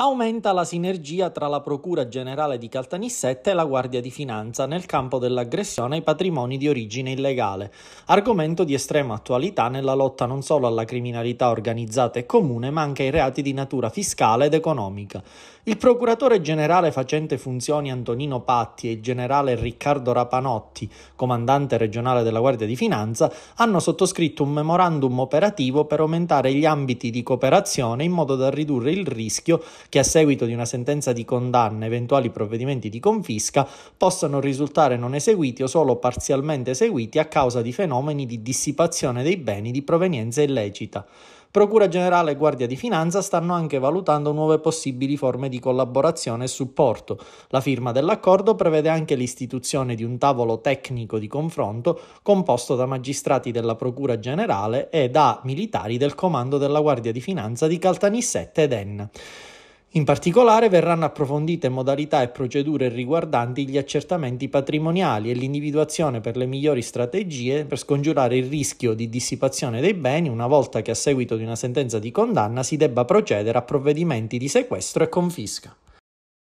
aumenta la sinergia tra la Procura Generale di Caltanissetta e la Guardia di Finanza nel campo dell'aggressione ai patrimoni di origine illegale, argomento di estrema attualità nella lotta non solo alla criminalità organizzata e comune, ma anche ai reati di natura fiscale ed economica. Il procuratore generale facente funzioni Antonino Patti e il generale Riccardo Rapanotti, comandante regionale della Guardia di Finanza, hanno sottoscritto un memorandum operativo per aumentare gli ambiti di cooperazione in modo da ridurre il rischio che a seguito di una sentenza di condanna eventuali provvedimenti di confisca possano risultare non eseguiti o solo parzialmente eseguiti a causa di fenomeni di dissipazione dei beni di provenienza illecita. Procura Generale e Guardia di Finanza stanno anche valutando nuove possibili forme di collaborazione e supporto. La firma dell'accordo prevede anche l'istituzione di un tavolo tecnico di confronto composto da magistrati della Procura Generale e da militari del Comando della Guardia di Finanza di Caltanissette ed Enna. In particolare verranno approfondite modalità e procedure riguardanti gli accertamenti patrimoniali e l'individuazione per le migliori strategie per scongiurare il rischio di dissipazione dei beni una volta che a seguito di una sentenza di condanna si debba procedere a provvedimenti di sequestro e confisca.